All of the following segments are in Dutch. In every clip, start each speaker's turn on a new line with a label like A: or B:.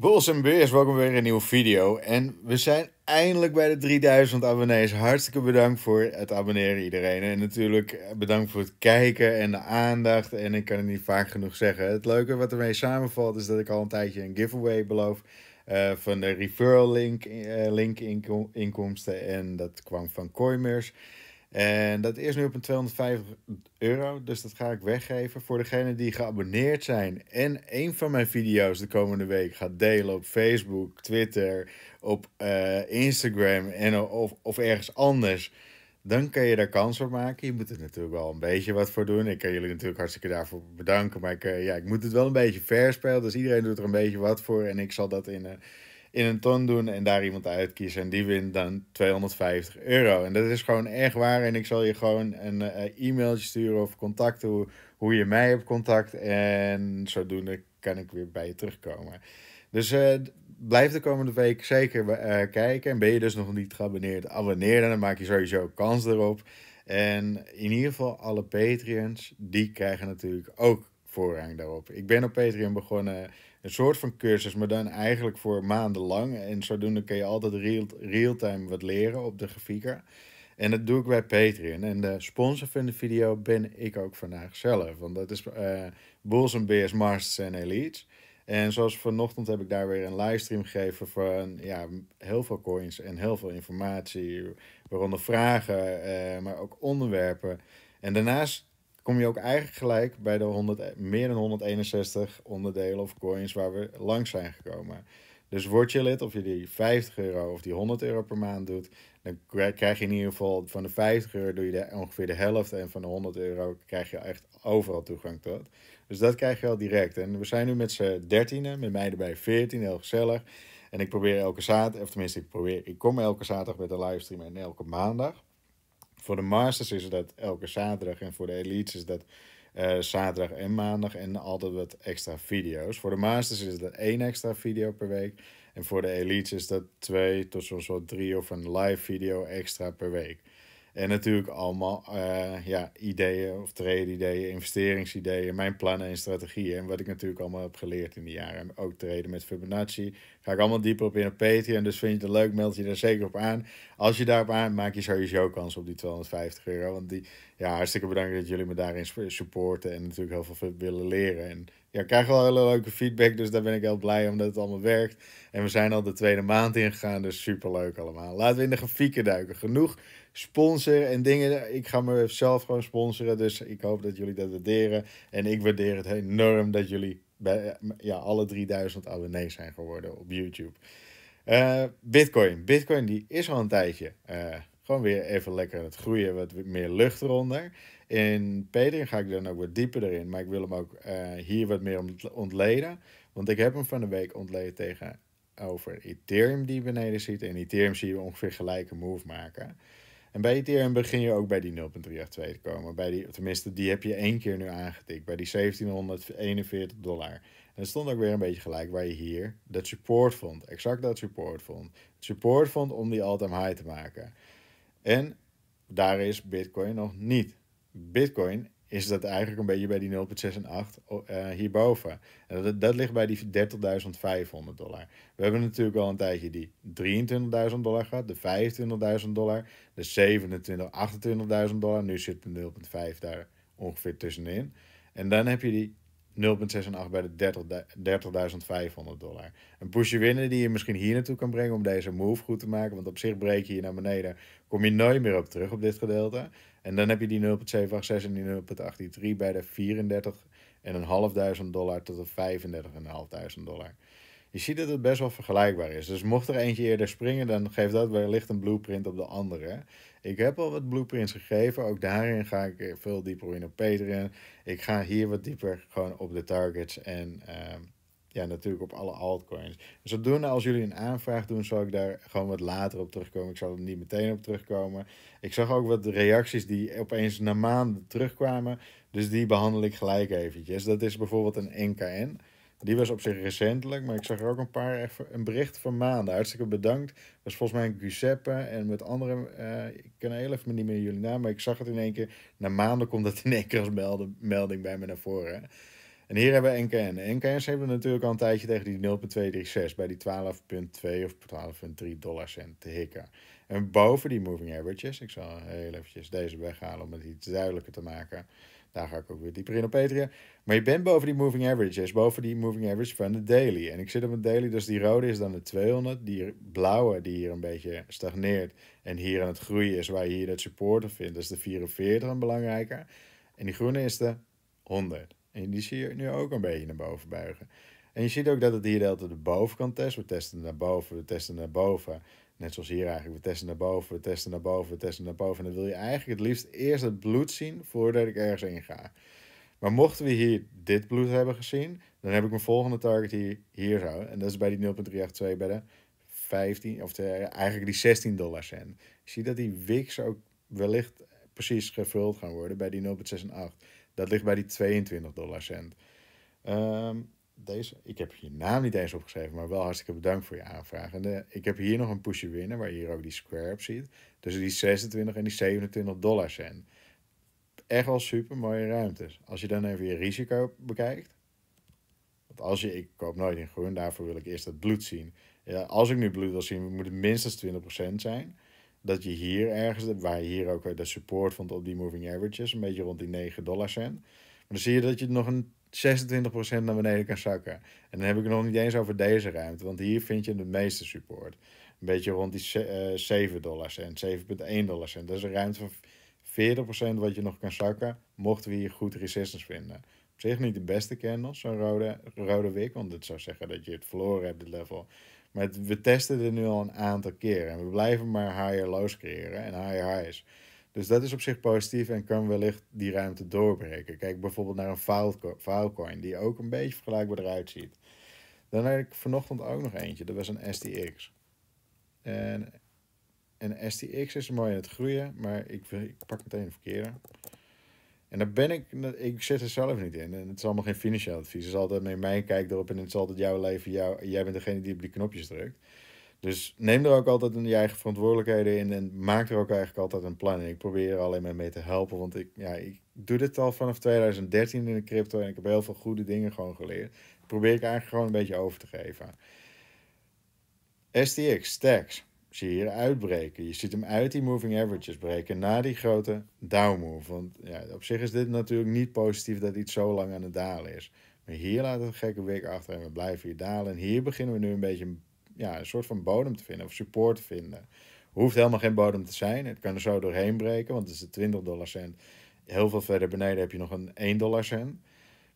A: Bulls en Beers, welkom weer in een nieuwe video. En we zijn eindelijk bij de 3000 abonnees. Hartstikke bedankt voor het abonneren iedereen. En natuurlijk eh, bedankt voor het kijken en de aandacht. En ik kan het niet vaak genoeg zeggen. Het leuke wat ermee samenvalt is dat ik al een tijdje een giveaway beloof. Eh, van de referral link, eh, link inkomsten. En dat kwam van Coimers. En dat is nu op een 250 euro, dus dat ga ik weggeven. Voor degenen die geabonneerd zijn en een van mijn video's de komende week gaat delen op Facebook, Twitter, op eh, Instagram en of, of ergens anders, dan kan je daar kans op maken. Je moet er natuurlijk wel een beetje wat voor doen. Ik kan jullie natuurlijk hartstikke daarvoor bedanken, maar ik, eh, ja, ik moet het wel een beetje fair Dus iedereen doet er een beetje wat voor en ik zal dat in... Eh, in een ton doen en daar iemand uitkiezen. En die wint dan 250 euro. En dat is gewoon echt waar. En ik zal je gewoon een eh, e-mailtje sturen of contacten hoe, hoe je mij hebt contact. En zodoende kan ik weer bij je terugkomen. Dus eh, blijf de komende week zeker eh, kijken. En ben je dus nog niet geabonneerd, abonneer dan. Dan maak je sowieso kans erop. En in ieder geval alle Patreons, die krijgen natuurlijk ook voorrang daarop. Ik ben op Patreon begonnen een soort van cursus, maar dan eigenlijk voor maandenlang. En zodoende kun je altijd real-time wat leren op de grafieker. En dat doe ik bij Patreon. En de sponsor van de video ben ik ook vandaag zelf. Want dat is uh, Bulls Bears, Masters en Elites. En zoals vanochtend heb ik daar weer een livestream gegeven van ja, heel veel coins en heel veel informatie. Waaronder vragen, eh, maar ook onderwerpen. En daarnaast kom je ook eigenlijk gelijk bij de 100, meer dan 161 onderdelen of coins waar we langs zijn gekomen. Dus word je lid, of je die 50 euro of die 100 euro per maand doet, dan krijg je in ieder geval van de 50 euro doe je de, ongeveer de helft en van de 100 euro krijg je echt overal toegang tot. Dus dat krijg je al direct. En we zijn nu met z'n dertienen, met mij erbij 14, heel gezellig. En ik probeer elke zaterdag, of tenminste ik probeer, ik kom elke zaterdag met de livestream en elke maandag. Voor de masters is dat elke zaterdag en voor de elites is dat eh, zaterdag en maandag en altijd wat extra video's. Voor de masters is dat één extra video per week en voor de elites is dat twee tot soms wel drie of een live video extra per week. En natuurlijk allemaal eh, ja, ideeën of trade-ideeën, investeringsideeën, mijn plannen en strategieën. En wat ik natuurlijk allemaal heb geleerd in die jaren. En ook treden met Fibonacci. Ga ik allemaal dieper op in op Patreon. Dus vind je het leuk, meld je daar zeker op aan. Als je daarop aan, maak je sowieso kans op die 250 euro. Want die, ja, hartstikke bedankt dat jullie me daarin supporten en natuurlijk heel veel willen leren. En ja, ik krijg wel hele leuke feedback, dus daar ben ik heel blij omdat het allemaal werkt. En we zijn al de tweede maand ingegaan, dus super leuk allemaal. Laten we in de grafieken duiken. Genoeg sponsor en dingen. Ik ga mezelf gewoon sponsoren, dus ik hoop dat jullie dat waarderen. En ik waardeer het enorm dat jullie bij, ja, alle 3000 abonnees zijn geworden op YouTube. Eh, Bitcoin. Bitcoin die is al een tijdje. Eh, gewoon weer even lekker het groeien, wat meer lucht eronder. In Peter ga ik dan ook wat dieper erin, maar ik wil hem ook eh, hier wat meer ontleden. Want ik heb hem van de week ontleden tegenover Ethereum die beneden zit En Ethereum zie je ongeveer gelijke move maken. En bij Ethereum begin je ook bij die 0.382 te komen. Bij die, tenminste, die heb je één keer nu aangetikt. Bij die 1741 dollar. En het stond ook weer een beetje gelijk waar je hier dat support vond. Exact dat support vond. Support vond om die all-time high te maken. En daar is Bitcoin nog niet. Bitcoin is dat eigenlijk een beetje bij die 0,6 en 8 eh, hierboven. En dat, dat ligt bij die 30.500 dollar. We hebben natuurlijk al een tijdje die 23.000 dollar gehad, de 25.000 dollar, de 27.000, 28.000 dollar. Nu zit de 0,5 daar ongeveer tussenin. En dan heb je die 0,68 bij de 30.500 30 dollar. Een pushje winnen die je misschien hier naartoe kan brengen om deze move goed te maken. Want op zich breek je hier naar beneden. Kom je nooit meer op terug op dit gedeelte. En dan heb je die 0,786 en die 0,83 bij de 34.500 dollar tot de 35.500 dollar je ziet dat het best wel vergelijkbaar is. Dus mocht er eentje eerder springen, dan geeft dat wellicht een blueprint op de andere. Ik heb al wat blueprints gegeven. Ook daarin ga ik veel dieper in op Patreon. Ik ga hier wat dieper gewoon op de targets en ehm, ja, natuurlijk op alle altcoins. Dus zodoende als jullie een aanvraag doen, zal ik daar gewoon wat later op terugkomen. Ik zal er niet meteen op terugkomen. Ik zag ook wat reacties die opeens na maanden terugkwamen. Dus die behandel ik gelijk eventjes. Dat is bijvoorbeeld een NKN. Die was op zich recentelijk, maar ik zag er ook een paar, een bericht van maanden. Hartstikke bedankt. was volgens mij Giuseppe en met andere, eh, ik kan heel even niet meer jullie naam, maar ik zag het in één keer. Na maanden komt dat in één keer als melding, bij me naar voren. En hier hebben we NKN. NKN's hebben natuurlijk al een tijdje tegen die 0,236 bij die 12,2 of 12,3 dollar cent te hikken. En boven die moving averages, ik zal heel eventjes deze weghalen om het iets duidelijker te maken daar ga ik ook weer dieper in op Patreon. Maar je bent boven die moving average. is boven die moving average van de daily. En ik zit op een daily, dus die rode is dan de 200. Die blauwe, die hier een beetje stagneert en hier aan het groeien is, waar je hier dat supporter vindt, dat is de 44 een belangrijker. En die groene is de 100. En die zie je nu ook een beetje naar boven buigen. En je ziet ook dat het hier de hele tijd de bovenkant test. We testen naar boven, we testen naar boven. Net zoals hier eigenlijk. We testen naar boven, we testen naar boven, we testen naar boven. En dan wil je eigenlijk het liefst eerst het bloed zien voordat ik ergens in ga. Maar mochten we hier dit bloed hebben gezien, dan heb ik mijn volgende target hier, hier zo. En dat is bij die 0.382 bij de 15, of de, eigenlijk die 16 dollar cent. Je zie dat die wicks ook wellicht precies gevuld gaan worden bij die 0,68. Dat ligt bij die 22 dollar cent. Um, deze, ik heb je naam niet eens opgeschreven, maar wel hartstikke bedankt voor je aanvraag. En eh, ik heb hier nog een pushje winnen, waar je hier ook die square op ziet. Tussen die 26 en die 27 dollar zijn. Echt wel super mooie ruimtes. Als je dan even je risico bekijkt. Want als je, ik koop nooit in groen, daarvoor wil ik eerst dat bloed zien. Ja, als ik nu bloed wil zien, moet het minstens 20% zijn. Dat je hier ergens, waar je hier ook eh, de support vond op die moving averages, een beetje rond die 9 dollar cent. Maar dan zie je dat je nog een 26% naar beneden kan zakken. En dan heb ik het nog niet eens over deze ruimte, want hier vind je de meeste support. Een beetje rond die 7 eh, dollar cent, 7,1 dollar cent. Dat is een ruimte van 40% wat je nog kan zakken, mochten we hier goed resistance vinden. Op zich niet de beste candles, zo'n rode, rode wik, want dat zou zeggen dat je het verloren hebt, dit level. Maar we testen dit nu al een aantal keren en we blijven maar higher lows creëren en higher highs. Dus dat is op zich positief en kan wellicht die ruimte doorbreken. Kijk bijvoorbeeld naar een Filecoin, die ook een beetje vergelijkbaar eruit ziet. Dan heb ik vanochtend ook nog eentje, dat was een STX. En, een STX is mooi aan het groeien, maar ik, ik pak meteen de verkeerde. En daar ben ik, ik zit er zelf niet in. En het is allemaal geen financieel advies. Het is altijd met mijn kijk erop en het is altijd jouw leven. Jou, jij bent degene die op die knopjes drukt. Dus neem er ook altijd je eigen verantwoordelijkheden in en maak er ook eigenlijk altijd een plan in. Ik probeer er alleen maar mee te helpen, want ik, ja, ik doe dit al vanaf 2013 in de crypto en ik heb heel veel goede dingen gewoon geleerd. probeer ik eigenlijk gewoon een beetje over te geven. STX, stacks, zie je hier uitbreken. Je ziet hem uit die moving averages breken na die grote downmove. Want ja, op zich is dit natuurlijk niet positief dat iets zo lang aan het dalen is. Maar hier laat het gekke week achter en we blijven hier dalen. En hier beginnen we nu een beetje ja, een soort van bodem te vinden of support te vinden. Hoeft helemaal geen bodem te zijn. Het kan er zo doorheen breken, want het is de 20 dollar cent. Heel veel verder beneden heb je nog een 1 dollar cent.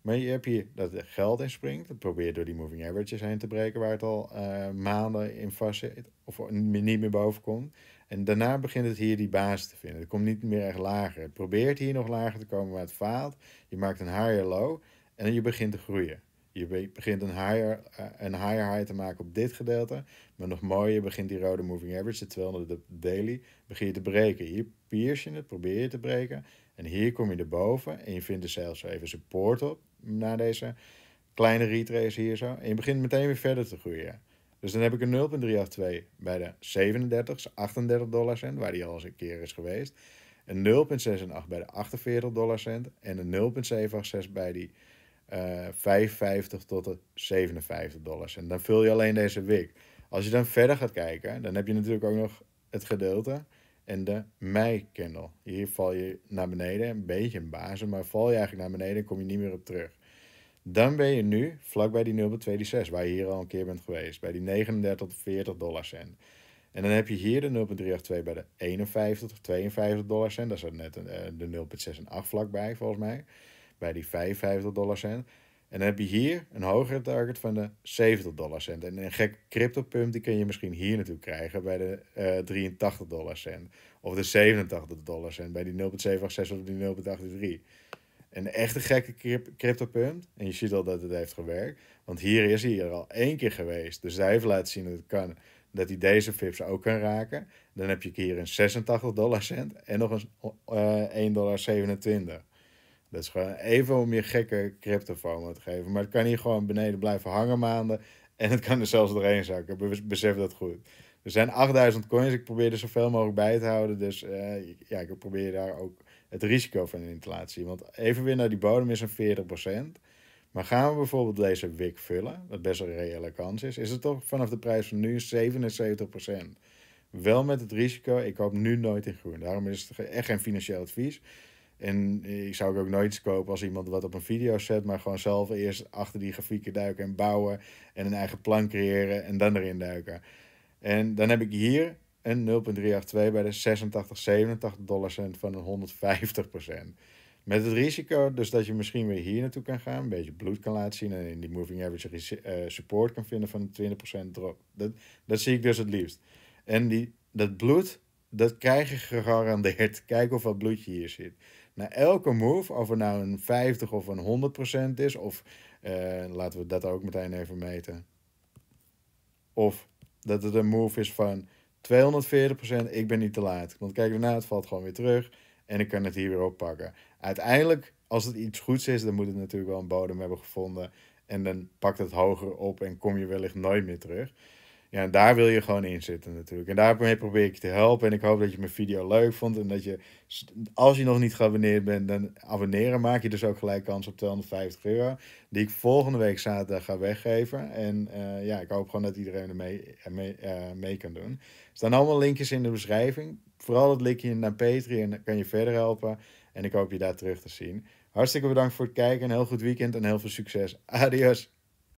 A: Maar je hebt hier dat er geld in springt. Dat probeert door die moving averages heen te breken, waar het al eh, maanden in vast zit. Of niet meer boven komt. En daarna begint het hier die basis te vinden. Het komt niet meer echt lager. Het probeert hier nog lager te komen, maar het faalt. Je maakt een higher low en je begint te groeien je begint een higher, eh, een higher high te maken op dit gedeelte. Maar nog mooier begint die rode moving average, de 200 de daily, begin je te breken. Hier pierce je het, probeer je te breken. En hier kom je erboven en je vindt er zelfs even support op na deze kleine retrace hier zo. En je begint meteen weer verder te groeien. Dus dan heb ik een 0,382 bij de 37, 38 dollar cent, waar die al eens een keer is geweest. Een 0.68 bij de 48 dollar cent. En een 0,786 bij die 55 eh, tot de 57 dollars. En dan vul je alleen deze week. Als je dan verder gaat kijken, dan heb je natuurlijk ook nog het gedeelte en de mei-candle. Hier val je naar beneden, een beetje in basis, maar val je eigenlijk naar beneden en kom je niet meer op terug. Dan ben je nu vlak bij die 0,26, waar je hier al een keer bent geweest, bij die 39 tot 40 dollar cent. En dan heb je hier de 0,382 bij de 51 of 52 dollar cent. Daar zat net eh, de 0,68 vlakbij volgens mij bij die 55 dollar cent. En dan heb je hier een hogere target van de 70 dollar cent. En een gek cryptopump die kun je misschien hier naartoe krijgen bij de uh, eh, 83 dollar cent. Of de 87 dollar cent bij die 0.786 of die 0.83. Een echte gekke cryptopump. En je ziet al dat het heeft gewerkt. Want hier is hij er al één keer geweest. Dus hij heeft laten zien dat het kan. Dat hij deze fips ook kan raken. Dan heb je hier een 86 dollar cent en nog een uh, eh, 1,27 dollar. Dat is gewoon even om je gekke cryptofomo te geven. Maar het kan hier gewoon beneden blijven hangen maanden. En het kan er zelfs doorheen zakken. Besef dat goed. Er zijn 8000 coins. Ik probeer er zoveel mogelijk bij te houden. Dus eh, ja, ik probeer daar ook het risico van de te Want even weer naar die bodem is een 40%. Maar gaan we bijvoorbeeld deze WIC vullen, wat best een reële kans is, is het toch vanaf de prijs van nu 77%. Wel met het risico, ik hoop nu nooit in groen. Daarom is het echt geen financieel advies. En ik zou ook nooit kopen als iemand wat op een video zet, maar gewoon zelf eerst achter die grafieken duiken en bouwen en een eigen plan creëren en dan erin duiken. En dan heb ik hier een 0,382 bij de 86, 87 dollar cent van een 150 procent. Met het risico dus dat je misschien weer hier naartoe kan gaan, een beetje bloed kan laten zien en in die moving average eh, support kan vinden van 20% drop. Dat, dat zie ik dus het liefst. En die, dat bloed, dat krijg je gegarandeerd. Kijk of wat bloed je hier zit na elke move, of het nou een 50 of een 100% is, of eh, laten we dat ook meteen even meten. Of dat het een move is van 240%, ik ben niet te laat. Want kijk daarna het valt gewoon weer terug en ik kan het hier weer oppakken. Uiteindelijk, als het iets goeds is, dan moet het natuurlijk wel een bodem hebben gevonden. En dan pakt het hoger op en kom je wellicht nooit meer terug. Ja, en daar wil je gewoon in zitten natuurlijk. En daarmee probeer ik je te helpen. En ik hoop dat je mijn video leuk vond. En dat je, als je nog niet geabonneerd bent, dan abonneren. Maak je dus ook gelijk kans op 250 euro. Die ik volgende week zaterdag ga weggeven. En eh, ja, ik hoop gewoon dat iedereen er mee, mee, eh, mee kan doen. Er staan allemaal linkjes in de beschrijving. Vooral het linkje naar Patreon. kan je verder helpen. En ik hoop je daar terug te zien. Hartstikke bedankt voor het kijken. Een heel goed weekend en heel veel succes. Adios.